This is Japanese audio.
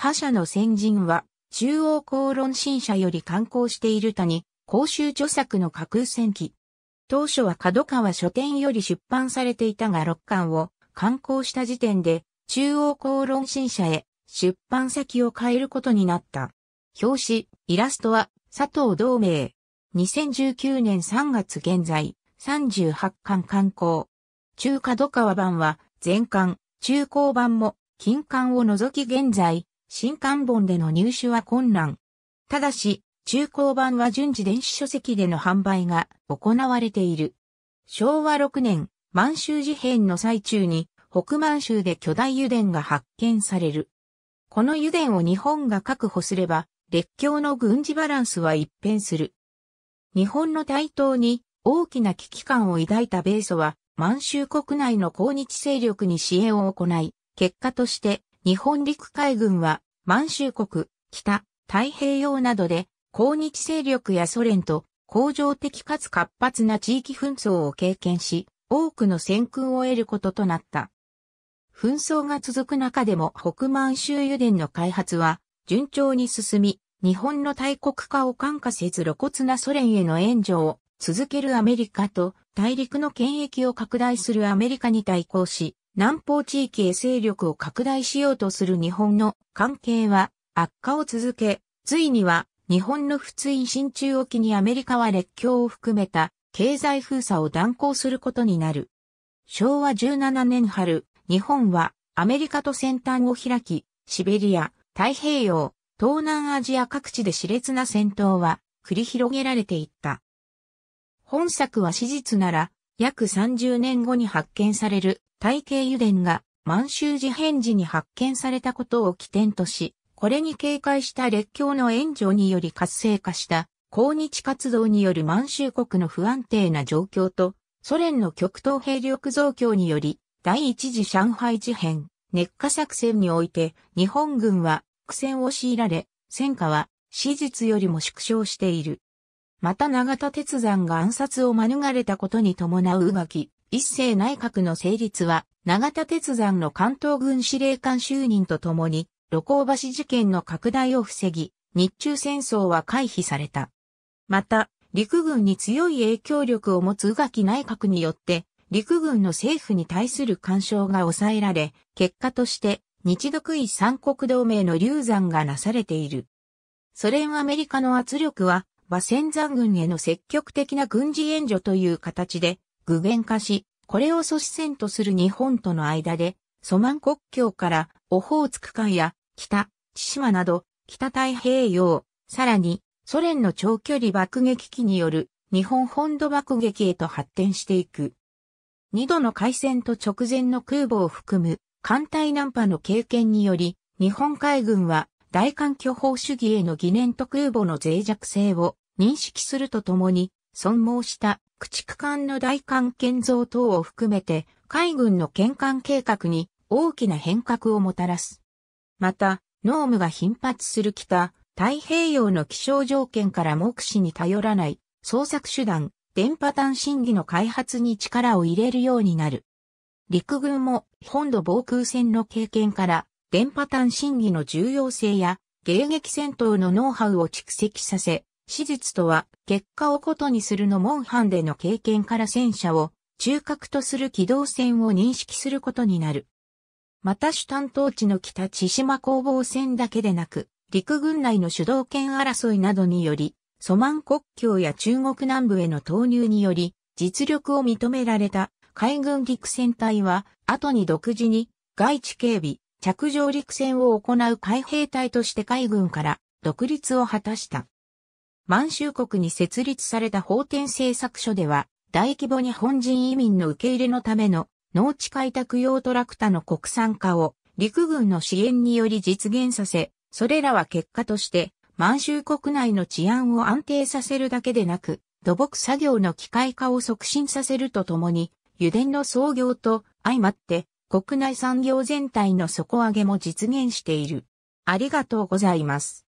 覇者の先人は、中央公論新社より刊行している谷、公衆著作の架空戦記。当初は角川書店より出版されていたが6巻を刊行した時点で、中央公論新社へ出版先を変えることになった。表紙、イラストは佐藤同盟。2019年3月現在、38巻刊行。中角川版は、全巻、中高版も、金巻を除き現在、新刊本での入手は困難。ただし、中高版は順次電子書籍での販売が行われている。昭和6年、満州事変の最中に北満州で巨大油田が発見される。この油田を日本が確保すれば、列強の軍事バランスは一変する。日本の台頭に大きな危機感を抱いた米ソは満州国内の抗日勢力に支援を行い、結果として日本陸海軍は満州国、北、太平洋などで、抗日勢力やソ連と、恒常的かつ活発な地域紛争を経験し、多くの戦訓を得ることとなった。紛争が続く中でも北満州油田の開発は順調に進み、日本の大国化を感化せず露骨なソ連への援助を続けるアメリカと大陸の権益を拡大するアメリカに対抗し、南方地域へ勢力を拡大しようとする日本の関係は悪化を続け、ついには日本の仏印進中沖にアメリカは列強を含めた経済封鎖を断行することになる。昭和17年春、日本はアメリカと先端を開き、シベリア、太平洋、東南アジア各地で熾烈な戦闘は繰り広げられていった。本作は史実なら、約30年後に発見される大慶油田が満州事変時に発見されたことを起点とし、これに警戒した列強の援助により活性化した抗日活動による満州国の不安定な状況と、ソ連の極東兵力増強により、第一次上海事変、熱化作戦において、日本軍は苦戦を強いられ、戦果は史実よりも縮小している。また永田鉄山が暗殺を免れたことに伴う浮気、一世内閣の成立は、長田鉄山の関東軍司令官就任とともに、露光橋事件の拡大を防ぎ、日中戦争は回避された。また、陸軍に強い影響力を持つ宇垣内閣によって、陸軍の政府に対する干渉が抑えられ、結果として、日独位三国同盟の流産がなされている。ソ連アメリカの圧力は、馬戦山軍への積極的な軍事援助という形で具現化し、これを阻止線とする日本との間で、ソマン国境からオホーツク海や北、千島など北太平洋、さらにソ連の長距離爆撃機による日本本土爆撃へと発展していく。二度の海戦と直前の空母を含む艦隊難破の経験により、日本海軍は大艦巨砲主義への疑念と空母の脆弱性を認識するとともに、損耗した駆逐艦の大艦建造等を含めて海軍の建艦計画に大きな変革をもたらす。また、濃霧が頻発する北、太平洋の気象条件から目視に頼らない捜索手段、電波端審議の開発に力を入れるようになる。陸軍も本土防空戦の経験から電波端審議の重要性や迎撃戦闘のノウハウを蓄積させ、史実とは、結果をことにするのモンハンでの経験から戦車を中核とする機動戦を認識することになる。また主担当地の北千島攻防戦だけでなく、陸軍内の主導権争いなどにより、ソマン国境や中国南部への投入により、実力を認められた海軍陸戦隊は、後に独自に外地警備、着上陸戦を行う海兵隊として海軍から独立を果たした。満州国に設立された法典政策書では、大規模日本人移民の受け入れのための農地開拓用トラクタの国産化を陸軍の支援により実現させ、それらは結果として満州国内の治安を安定させるだけでなく、土木作業の機械化を促進させるとともに、油田の創業と相まって国内産業全体の底上げも実現している。ありがとうございます。